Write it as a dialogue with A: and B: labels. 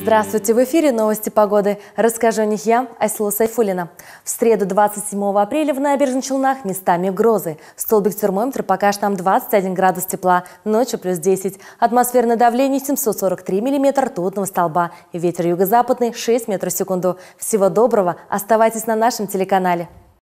A: Здравствуйте, в эфире новости погоды. Расскажу о них я, Айсула Сайфулина. В среду 27 апреля в набережных Челнах местами грозы. Столбик термометра покажет нам 21 градус тепла, ночью плюс 10. Атмосферное давление 743 миллиметра ртутного столба. Ветер юго-западный 6 метров в секунду. Всего доброго, оставайтесь на нашем телеканале.